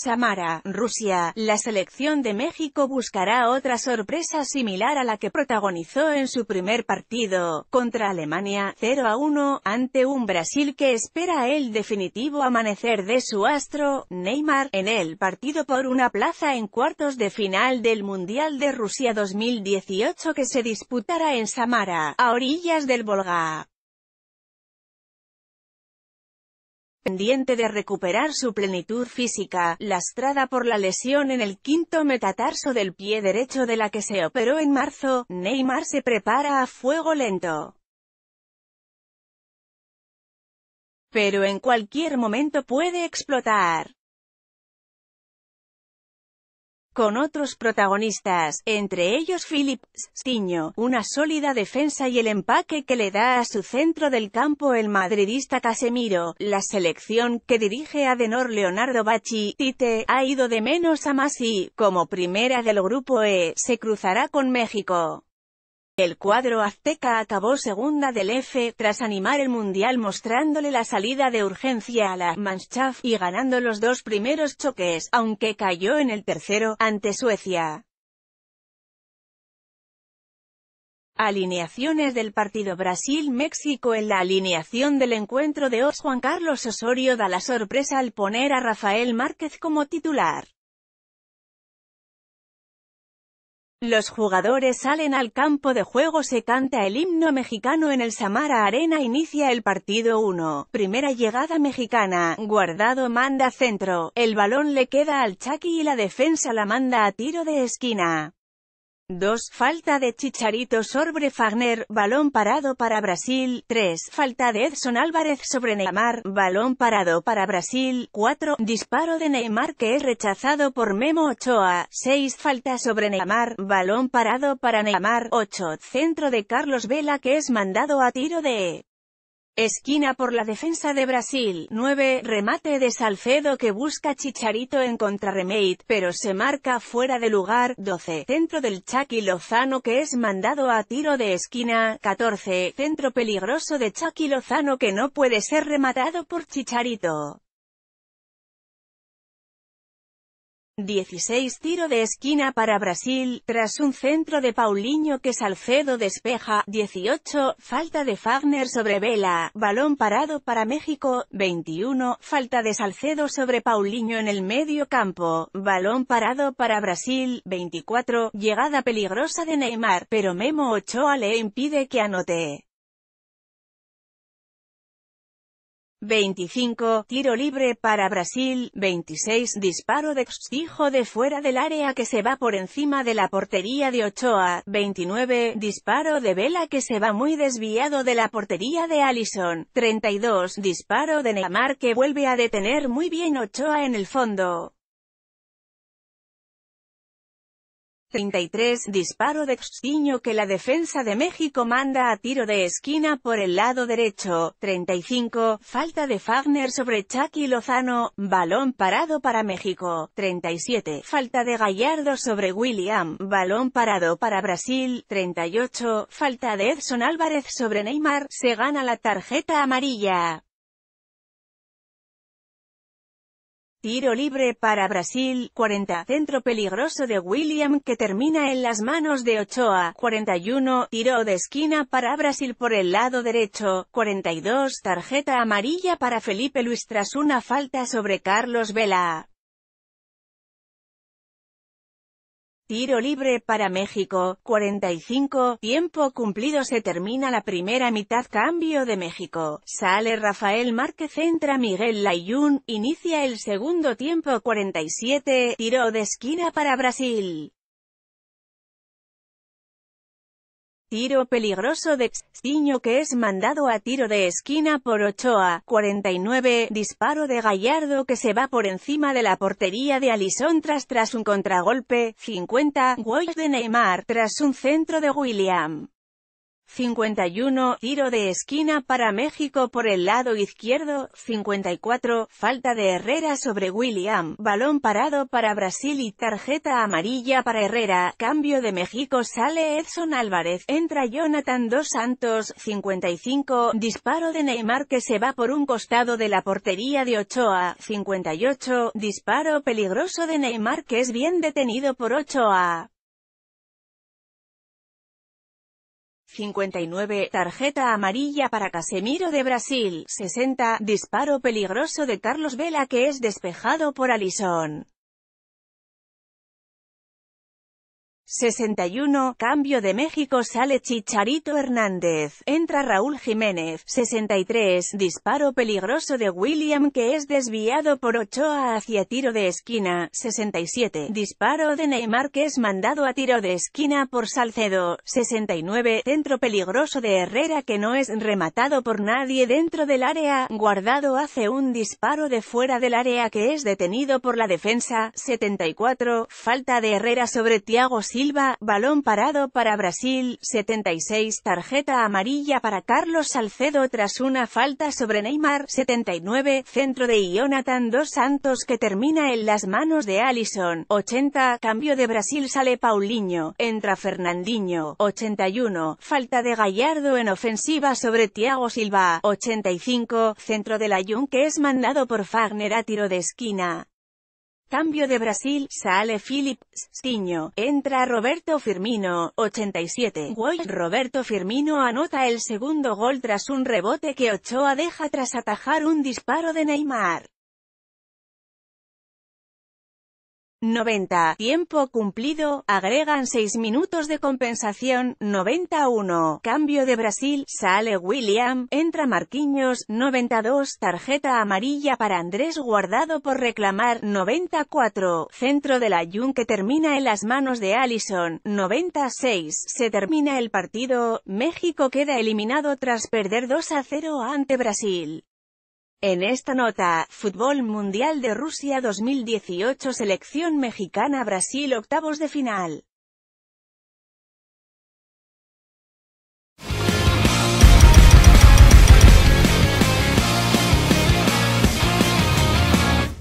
Samara, Rusia, la selección de México buscará otra sorpresa similar a la que protagonizó en su primer partido, contra Alemania, 0 a 1, ante un Brasil que espera el definitivo amanecer de su astro, Neymar, en el partido por una plaza en cuartos de final del Mundial de Rusia 2018 que se disputará en Samara, a orillas del Volga. pendiente de recuperar su plenitud física, lastrada por la lesión en el quinto metatarso del pie derecho de la que se operó en marzo, Neymar se prepara a fuego lento. Pero en cualquier momento puede explotar con otros protagonistas, entre ellos Philip Stiño, una sólida defensa y el empaque que le da a su centro del campo el madridista Casemiro, la selección que dirige Adenor Leonardo Bacci, Tite, ha ido de menos a más y, como primera del grupo E, se cruzará con México. El cuadro azteca acabó segunda del F, tras animar el Mundial mostrándole la salida de urgencia a la Mannschaft y ganando los dos primeros choques, aunque cayó en el tercero, ante Suecia. Alineaciones del partido Brasil-México En la alineación del encuentro de Os Juan Carlos Osorio da la sorpresa al poner a Rafael Márquez como titular. Los jugadores salen al campo de juego se canta el himno mexicano en el Samara Arena inicia el partido 1, primera llegada mexicana, guardado manda centro, el balón le queda al Chucky y la defensa la manda a tiro de esquina. 2. Falta de Chicharito sobre Fagner, balón parado para Brasil. 3. Falta de Edson Álvarez sobre Neymar, balón parado para Brasil. 4. Disparo de Neymar que es rechazado por Memo Ochoa. 6. Falta sobre Neymar, balón parado para Neymar. 8. Centro de Carlos Vela que es mandado a tiro de... Esquina por la defensa de Brasil, 9, remate de Salcedo que busca Chicharito en contrarremate, pero se marca fuera de lugar, 12, centro del Chucky Lozano que es mandado a tiro de esquina, 14, centro peligroso de Chucky Lozano que no puede ser rematado por Chicharito. 16 tiro de esquina para Brasil, tras un centro de Paulinho que Salcedo despeja, 18, falta de Fagner sobre Vela, balón parado para México, 21, falta de Salcedo sobre Paulinho en el medio campo, balón parado para Brasil, 24, llegada peligrosa de Neymar, pero Memo Ochoa le impide que anote. 25, tiro libre para Brasil, 26, disparo de exijo de fuera del área que se va por encima de la portería de Ochoa, 29, disparo de Vela que se va muy desviado de la portería de Allison, 32, disparo de Neymar que vuelve a detener muy bien Ochoa en el fondo. 33 disparo de Xtiño que la defensa de México manda a tiro de esquina por el lado derecho, 35 falta de Fagner sobre Chucky Lozano, balón parado para México, 37 falta de Gallardo sobre William, balón parado para Brasil, 38 falta de Edson Álvarez sobre Neymar, se gana la tarjeta amarilla. Tiro libre para Brasil, 40. Centro peligroso de William que termina en las manos de Ochoa, 41. Tiro de esquina para Brasil por el lado derecho, 42. Tarjeta amarilla para Felipe Luis tras una falta sobre Carlos Vela. Tiro libre para México, 45, tiempo cumplido se termina la primera mitad cambio de México, sale Rafael Márquez entra Miguel Layún, inicia el segundo tiempo 47, tiro de esquina para Brasil. Tiro peligroso de extiño que es mandado a tiro de esquina por Ochoa, 49, disparo de Gallardo que se va por encima de la portería de Alison tras tras un contragolpe, 50, Walsh de Neymar, tras un centro de William. 51, tiro de esquina para México por el lado izquierdo, 54, falta de Herrera sobre William, balón parado para Brasil y tarjeta amarilla para Herrera, cambio de México sale Edson Álvarez, entra Jonathan Dos Santos, 55, disparo de Neymar que se va por un costado de la portería de Ochoa, 58, disparo peligroso de Neymar que es bien detenido por Ochoa. 59, tarjeta amarilla para Casemiro de Brasil, 60, disparo peligroso de Carlos Vela que es despejado por Alisson. 61, cambio de México sale Chicharito Hernández, entra Raúl Jiménez, 63, disparo peligroso de William que es desviado por Ochoa hacia tiro de esquina, 67, disparo de Neymar que es mandado a tiro de esquina por Salcedo, 69, centro peligroso de Herrera que no es rematado por nadie dentro del área, guardado hace un disparo de fuera del área que es detenido por la defensa, 74, falta de Herrera sobre Thiago Silva, Silva, balón parado para Brasil, 76, tarjeta amarilla para Carlos Salcedo tras una falta sobre Neymar, 79, centro de Jonathan Dos Santos que termina en las manos de Allison, 80, cambio de Brasil sale Paulinho, entra Fernandinho, 81, falta de Gallardo en ofensiva sobre Thiago Silva, 85, centro de la que es mandado por Fagner a tiro de esquina. Cambio de Brasil, sale Philip, Stiño, entra Roberto Firmino, 87. Roberto Firmino anota el segundo gol tras un rebote que Ochoa deja tras atajar un disparo de Neymar. 90. Tiempo cumplido, agregan 6 minutos de compensación, 91. Cambio de Brasil, sale William, entra Marquiños, 92. Tarjeta amarilla para Andrés guardado por reclamar, 94. Centro de la Jun que termina en las manos de Allison, 96. Se termina el partido, México queda eliminado tras perder 2 a 0 ante Brasil. En esta nota, Fútbol Mundial de Rusia 2018 Selección Mexicana Brasil Octavos de Final